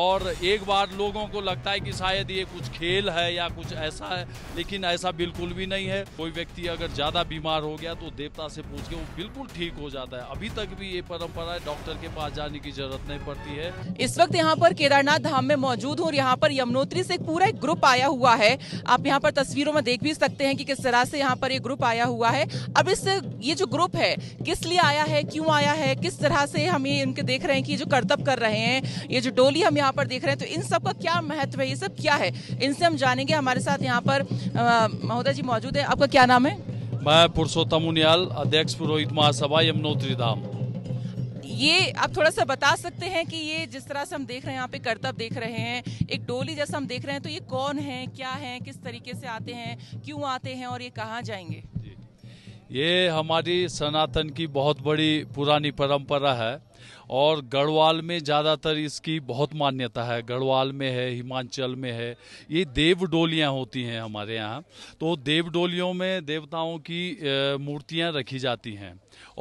और एक बार लोगों को लगता है कि शायद ये कुछ खेल है या कुछ ऐसा है लेकिन ऐसा बिल्कुल भी नहीं है कोई व्यक्ति अगर ज़्यादा बीमार हो गया तो देवता से पूछ के वो बिल्कुल ठीक हो जाता है अभी तक भी ये परंपरा डॉक्टर के पास जाने की जरूरत नहीं पड़ती है इस वक्त यहाँ पर केदारनाथ धाम में मौजूद हूँ और यहाँ पर यमुनोत्री से पूरा एक ग्रुप आया हुआ है आप यहाँ पर तस्वीरों में देख भी सकते हैं कि किस तरह से यहाँ पर ये ग्रुप आया हुआ है अब इस ये जो ग्रुप है किस लिए आया है क्यों आया है किस तरह से हम ये उनके देख रहे हैं कि जो कर्तव्य कर रहे हैं ये जो डोली हम यहाँ पर देख रहे हैं तो इन सब का क्या महत्व है ये सब क्या है इनसे हम जानेंगे हमारे साथ यहाँ पर महोदय जी मौजूद है आपका क्या नाम है मैं पुरुषोत्तम उनियाल अध्यक्ष पुरोहित महासभा यमुनोत्री धाम ये आप थोड़ा सा बता सकते हैं कि ये जिस तरह से हम देख रहे हैं यहाँ पे करतब देख रहे हैं एक डोली जैसा हम देख रहे हैं तो ये कौन है क्या है किस तरीके से आते हैं क्यों आते हैं और ये कहाँ जाएंगे ये हमारी सनातन की बहुत बड़ी पुरानी परंपरा है और गढ़वाल में ज़्यादातर इसकी बहुत मान्यता है गढ़वाल में है हिमाचल में है ये देव डोलियाँ होती हैं हमारे यहाँ तो देव डोलियों में देवताओं की मूर्तियाँ रखी जाती हैं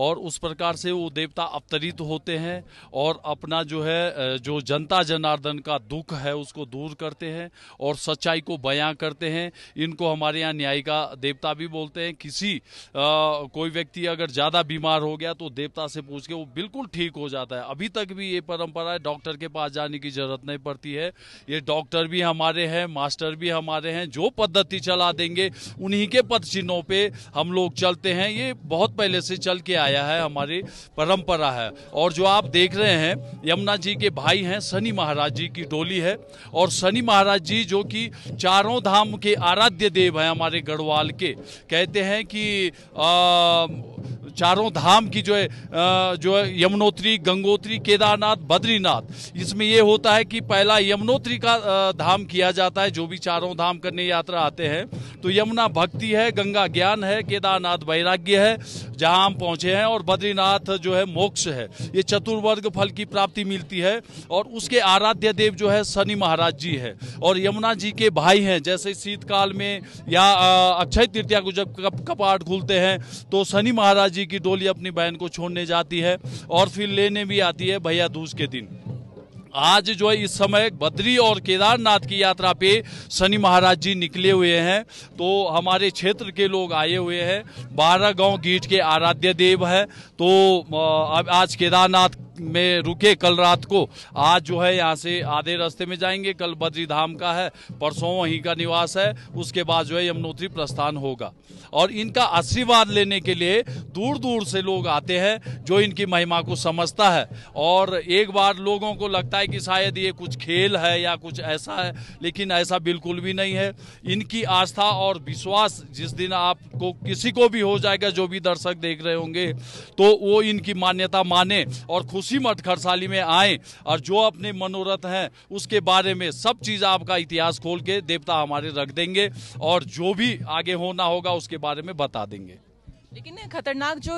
और उस प्रकार से वो देवता अवतरित होते हैं और अपना जो है जो जनता जनार्दन का दुख है उसको दूर करते हैं और सच्चाई को बयां करते हैं इनको हमारे यहाँ न्यायिका देवता भी बोलते हैं किसी आ, कोई व्यक्ति अगर ज़्यादा बीमार हो गया तो देवता से पूछ के वो बिल्कुल ठीक हो जाता है अभी तक भी ये परंपरा डॉक्टर के पास जाने की जरूरत नहीं पड़ती है ये डॉक्टर भी हमारे हैं मास्टर भी हमारे हैं जो पद्धति चला देंगे उन्हीं के पद चिन्हों पर हम लोग चलते हैं ये बहुत पहले से चल के आया है हमारी परंपरा है और जो आप देख रहे हैं यमुना जी के भाई हैं शनि महाराज जी की डोली है और शनि महाराज जी जो कि चारों धाम के आराध्य देव हैं हमारे गढ़वाल के कहते हैं कि आ, चारों धाम की जो है जो है यमुनोत्री गंगोत्री केदारनाथ बद्रीनाथ इसमें यह होता है कि पहला यमुनोत्री का धाम किया जाता है जो भी चारों धाम करने यात्रा आते हैं तो यमुना भक्ति है गंगा ज्ञान है केदारनाथ वैराग्य है जहां हम पहुंचे हैं और बद्रीनाथ जो है मोक्ष है ये चतुर्वर्ग फल की प्राप्ति मिलती है और उसके आराध्य देव जो है शनि महाराज जी है और यमुना जी के भाई हैं जैसे शीतकाल में या अक्षय तृतीया को जब कपाट खुलते हैं तो शनि महाराज जी की डोली अपनी बहन को छोड़ने जाती है और फिर लेने भी आती है भैया दूज के दिन आज जो है इस समय बद्री और केदारनाथ की यात्रा पे शनि महाराज जी निकले हुए हैं तो हमारे क्षेत्र के लोग आए हुए हैं बारह गांव गीठ के आराध्य देव है तो अब आज केदारनाथ में रुके कल रात को आज जो है यहाँ से आधे रास्ते में जाएंगे कल बद्री धाम का है परसों वहीं का निवास है उसके बाद जो है यमुनोत्री प्रस्थान होगा और इनका आशीर्वाद लेने के लिए दूर दूर से लोग आते हैं जो इनकी महिमा को समझता है और एक बार लोगों को लगता है कि शायद ये कुछ खेल है या कुछ ऐसा है लेकिन ऐसा बिल्कुल भी नहीं है इनकी आस्था और विश्वास जिस दिन आपको किसी को भी हो जाएगा जो भी दर्शक देख रहे होंगे तो वो इनकी मान्यता माने और खुशी मठ खरसाली में आए और जो अपने मनोरथ हैं उसके बारे में सब चीज़ आपका इतिहास खोल के देवता हमारे रख देंगे और जो भी आगे होना होगा उसके बारे में बता देंगे लेकिन खतरनाक जो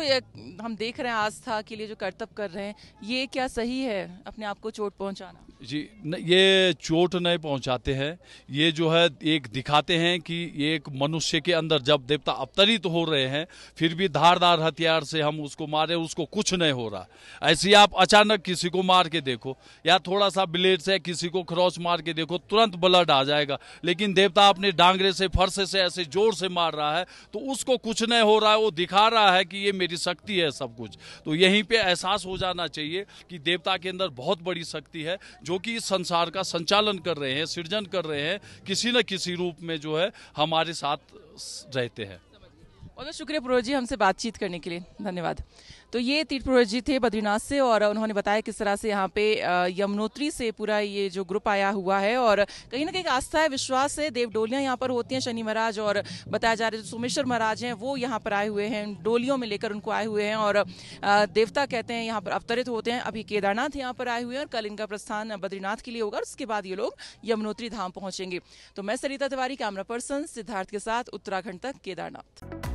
हम देख रहे हैं आस्था के लिए जो करतब कर रहे हैं ये क्या सही है अपने आप को चोट पहुंचाना जी न, ये चोट नहीं पहुंचाते हैं ये जो है एक दिखाते हैं कि ये एक मनुष्य के अंदर जब देवता अवतरित तो हो रहे हैं फिर भी धारदार हथियार से हम उसको मारे उसको कुछ नहीं हो रहा ऐसे आप अचानक किसी को मार के देखो या थोड़ा सा ब्लेड से किसी को क्रॉस मार के देखो तुरंत ब्लड आ जाएगा लेकिन देवता अपने डांगरे से फरसे से ऐसे जोर से मार रहा है तो उसको कुछ नहीं हो रहा है वो दिखा रहा है कि ये मेरी शक्ति है सब कुछ तो यहीं पर एहसास हो जाना चाहिए कि देवता के अंदर बहुत बड़ी शक्ति है जो जो कि इस संसार का संचालन कर रहे हैं सृजन कर रहे हैं किसी न किसी रूप में जो है हमारे साथ रहते हैं बहुत बहुत शुक्रिया पुरोहित जी हमसे बातचीत करने के लिए धन्यवाद तो ये तीर्थ पुरोहित जी थे बद्रीनाथ से और उन्होंने बताया किस तरह से यहाँ पे यमुनोत्री से पूरा ये जो ग्रुप आया हुआ है और कहीं ना कहीं आस्था है विश्वास है देव डोलियाँ यहाँ पर होती हैं शनि महाराज और बताया जा रहा है जो सोमेश्वर महाराज हैं वो यहाँ पर आए हुए हैं डोलियों में लेकर उनको आए हुए हैं और देवता कहते हैं यहाँ पर अवतरित होते हैं अभी केदारनाथ यहाँ पर आए हुए हैं और कल इनका प्रस्थान बद्रीनाथ के लिए होगा और उसके बाद ये लोग यमुनोत्री धाम पहुंचेंगे तो मैं सरिता तिवारी कैमरा पर्सन सिद्धार्थ के साथ उत्तराखंड तक केदारनाथ